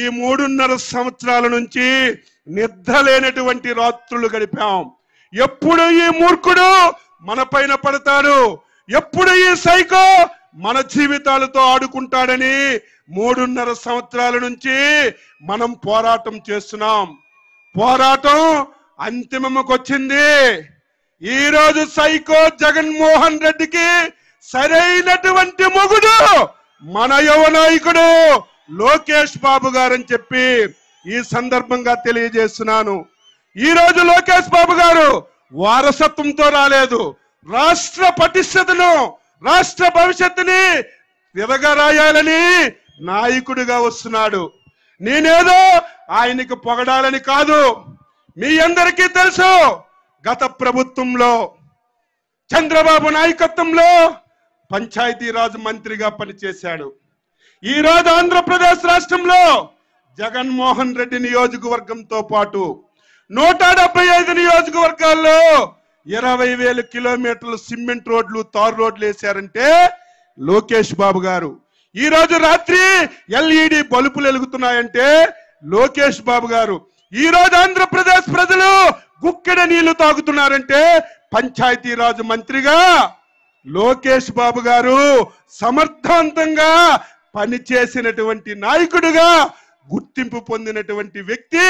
ఈ మూడున్నర సంవత్సరాల నుంచి నిద్రలేనటువంటి రాత్రులు గడిపాం ఎప్పుడు ఈ మూర్ఖుడు మన పైన పడతాడు ఎప్పుడు ఈ సైకో మన జీవితాలతో ఆడుకుంటాడని మూడున్నర సంవత్సరాల నుంచి మనం పోరాటం చేస్తున్నాం పోరాటం అంతిమముకు వచ్చింది ఈరోజు సైకో జగన్మోహన్ రెడ్డికి సరైనటువంటి మొగుడు మన యువ నాయకుడు లోకేష్ బాబు గారని చెప్పి ఈ సందర్భంగా తెలియజేస్తున్నాను ఈ రోజు లోకేష్ బాబు గారు వారసత్వంతో రాలేదు రాష్ట్ర పటిష్టతను రాష్ట్ర భవిష్యత్తుని విరగరాయాలని నాయకుడిగా వస్తున్నాడు నేనేదో ఆయనకి పొగడాలని కాదు మీ అందరికీ తెలుసు గత ప్రభుత్వంలో చంద్రబాబు నాయకత్వంలో పంచాయతీరాజ్ మంత్రిగా పనిచేశాడు ఈ రోజు ఆంధ్రప్రదేశ్ రాష్ట్రంలో జగన్మోహన్ రెడ్డి నియోజకవర్గంతో పాటు నూట డెబ్బై ఐదు నియోజకవర్గాల్లో ఇరవై వేల కిలోమీటర్లు సిమెంట్ రోడ్లు తారు రోడ్లు వేశారంటే లోకేష్ బాబు గారు ఈ రోజు రాత్రి ఎల్ఈడి బలుపులు వెలుగుతున్నాయంటే లోకేష్ బాబు గారు ఈ రోజు ఆంధ్రప్రదేశ్ ప్రజలు గుక్కెడ నీళ్లు తాగుతున్నారంటే పంచాయతీరాజ్ మంత్రిగా లోకేష్ బాబు గారు సమర్థవంతంగా పనిచేసినటువంటి నాయకుడుగా గుర్తింపు పొందినటువంటి వ్యక్తి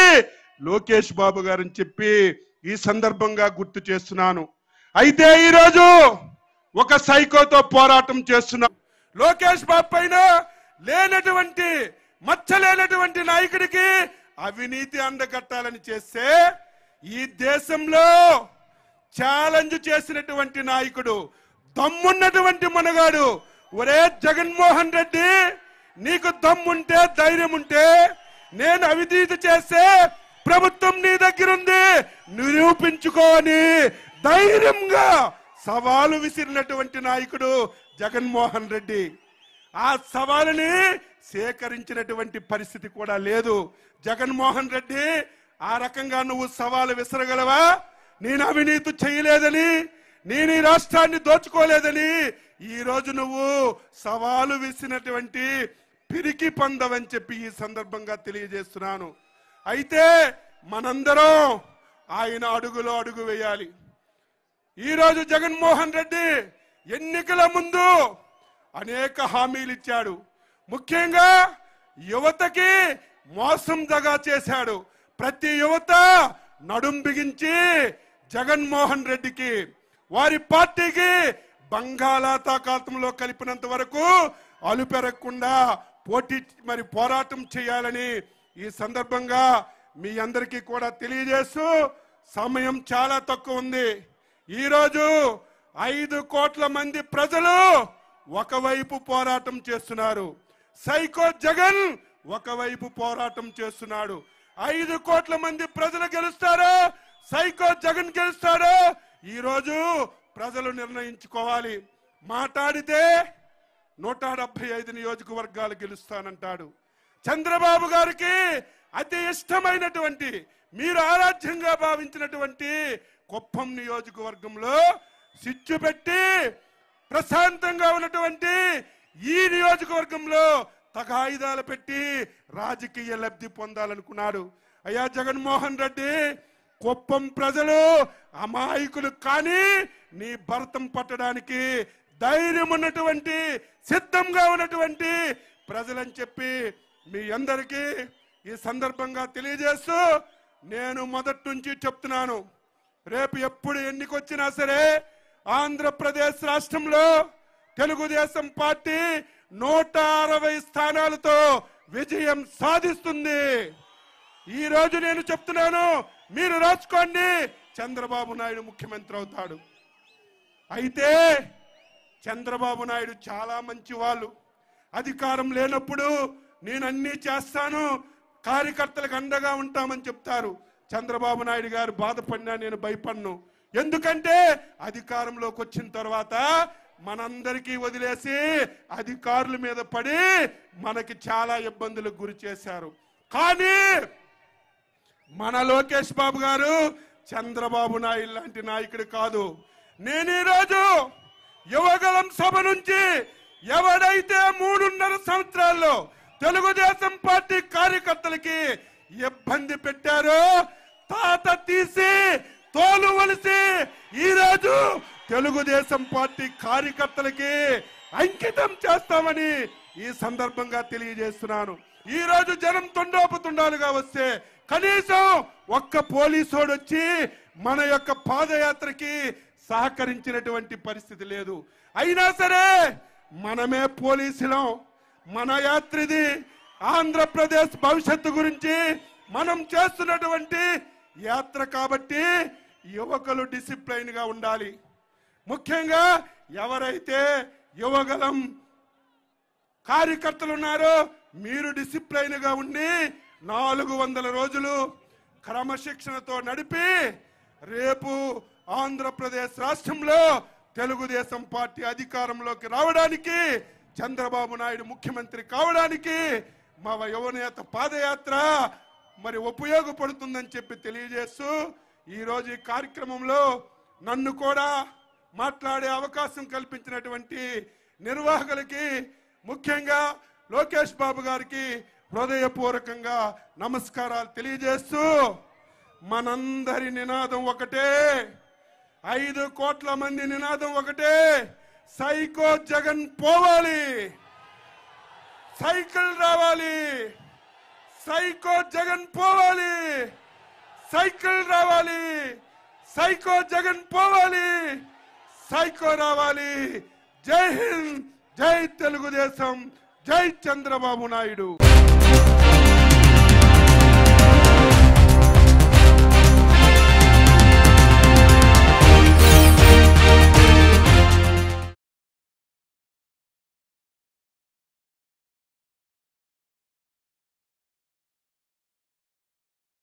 లోకేష్ బాబు గారని చెప్పి ఈ సందర్భంగా గుర్తు చేస్తున్నాను అయితే ఈరోజు ఒక సైకోతో పోరాటం చేస్తున్నాం లోకేష్ బాబు పైన లేనటువంటి మచ్చలేనటువంటి నాయకుడికి అవినీతి అందగట్టాలని చేస్తే ఈ దేశంలో ఛాలెంజ్ చేసినటువంటి నాయకుడు దమ్మున్నటువంటి మనగాడు ఒరే జగన్మోహన్ రెడ్డి నీకు దమ్ముంటే ధైర్యం ఉంటే నేను అవినీతి చేస్తే ప్రభుత్వం నీ దగ్గరుంది నిరూపించుకోని ధైర్యంగా సవాలు విసిరినటువంటి నాయకుడు జగన్మోహన్ రెడ్డి ఆ సవాలుని సేకరించినటువంటి పరిస్థితి కూడా లేదు జగన్మోహన్ రెడ్డి ఆ రకంగా నువ్వు సవాలు విసరగలవా నేను అవినీతి చేయలేదని నేను ఈ రాష్ట్రాన్ని దోచుకోలేదని ఈరోజు నువ్వు సవాలు విసినటువంటి పిరికి పందవని చెప్పి ఈ సందర్భంగా తెలియజేస్తున్నాను అయితే మనందరం ఆయన అడుగులో అడుగు వేయాలి ఈరోజు జగన్మోహన్ రెడ్డి ఎన్నికల ముందు అనేక హామీలు ఇచ్చాడు ముఖ్యంగా యువతకి మోసం జగా చేశాడు ప్రతి యువత నడుం బిగించి జగన్మోహన్ రెడ్డికి వారి పార్టీకి బంగాళాతాకాతంలో కలిపినంత వరకు అలుపెరగకుండా పోటీ మరి పోరాటం చేయాలని ఈ సందర్భంగా మీ అందరికీ కూడా తెలియజేస్తూ సమయం చాలా తక్కువ ఉంది ఈరోజు ఐదు కోట్ల మంది ప్రజలు ఒకవైపు పోరాటం చేస్తున్నారు సైకో జగన్ ఒకవైపు పోరాటం చేస్తున్నాడు ఐదు కోట్ల మంది ప్రజలు గెలుస్తారా సైకో జగన్ గెలుస్తారా ఈరోజు ప్రజలు నిర్ణయించుకోవాలి మాట్లాడితే నూట డెబ్బై ఐదు నియోజకవర్గాలు గెలుస్తానంటాడు చంద్రబాబు గారికి అతి ఇష్టమైనటువంటి మీరు ఆరాధ్యంగా భావించినటువంటి కుప్పం నియోజకవర్గంలో సిచ్చు పెట్టి ప్రశాంతంగా ఉన్నటువంటి ఈ నియోజకవర్గంలో తగాయిదాలు పెట్టి రాజకీయ లబ్ధి పొందాలనుకున్నాడు అయ్యా జగన్మోహన్ రెడ్డి కుప్పం ప్రజలు అమాయకులు కానీ నీ భరతం పట్టడానికి ధైర్యం ఉన్నటువంటి సిద్ధంగా ఉన్నటువంటి ప్రజలని చెప్పి మీ అందరికీ ఈ సందర్భంగా తెలియజేస్తూ నేను మొదటి నుంచి చెప్తున్నాను రేపు ఎప్పుడు ఎన్నికొచ్చినా సరే ఆంధ్రప్రదేశ్ రాష్ట్రంలో తెలుగుదేశం పార్టీ నూట అరవై స్థానాలతో విజయం సాధిస్తుంది ఈ రోజు నేను చెప్తున్నాను మీరు రాచుకోండి చంద్రబాబు నాయుడు ముఖ్యమంత్రి అవుతాడు అయితే చంద్రబాబు నాయుడు చాలా మంచి వాళ్ళు అధికారం లేనప్పుడు నేను అన్నీ చేస్తాను కార్యకర్తలకు అండగా ఉంటామని చెప్తారు చంద్రబాబు నాయుడు గారు బాధపడినా నేను భయపడను ఎందుకంటే అధికారంలోకి వచ్చిన తర్వాత మనందరికీ వదిలేసి అధికారుల మీద పడి మనకి చాలా ఇబ్బందులకు గురి చేశారు కానీ మన లోకేష్ బాబు గారు చంద్రబాబు నాయుడు లాంటి నాయకుడు కాదు నేను ఈరోజు యువగలం సభ నుంచి ఎవడైతే మూడున్నర సంవత్సరాల్లో తెలుగుదేశం పార్టీ కార్యకర్తలకి ఇబ్బంది పెట్టారో తాత తీసి తోలు వలిసి ఈరోజు తెలుగుదేశం పార్టీ కార్యకర్తలకి అంకితం చేస్తామని ఈ సందర్భంగా తెలియజేస్తున్నాను ఈరోజు జనం తొండోపుతుండాలుగా వస్తే కనీసం ఒక్క పోలీసోడు వచ్చి మన యొక్క పాదయాత్రకి సహకరించినటువంటి పరిస్థితి లేదు అయినా సరే మనమే పోలీసులం మన యాత్రిది ఆంధ్రప్రదేశ్ భవిష్యత్తు గురించి మనం చేస్తున్నటువంటి యాత్ర కాబట్టి యువకులు డిసిప్లైన్గా ఉండాలి ముఖ్యంగా ఎవరైతే యువగలం కార్యకర్తలు ఉన్నారో మీరు డిసిప్లైన్గా ఉండి నాలుగు వందల రోజులు క్రమశిక్షణతో నడిపి రేపు ఆంధ్రప్రదేశ్ రాష్ట్రంలో తెలుగుదేశం పార్టీ అధికారంలోకి రావడానికి చంద్రబాబు నాయుడు ముఖ్యమంత్రి కావడానికి మా యువనేత పాదయాత్ర మరి ఉపయోగపడుతుందని చెప్పి తెలియజేస్తూ ఈరోజు ఈ కార్యక్రమంలో నన్ను కూడా మాట్లాడే అవకాశం కల్పించినటువంటి నిర్వాహకులకి ముఖ్యంగా లోకేష్ బాబు గారికి హృదయపూర్వకంగా నమస్కారాలు తెలియజేస్తూ మనందరి నినాదం ఒకటే ఐదు కోట్ల మంది నినాదం ఒకటే సైకో జగన్ పోవాలి సైకిల్ రావాలి సైకో జగన్ పోవాలి సైకిల్ రావాలి సైకో జగన్ పోవాలి సైకో రావాలి జై హింద్ జై తెలుగుదేశం జై చంద్రబాబు నాయుడు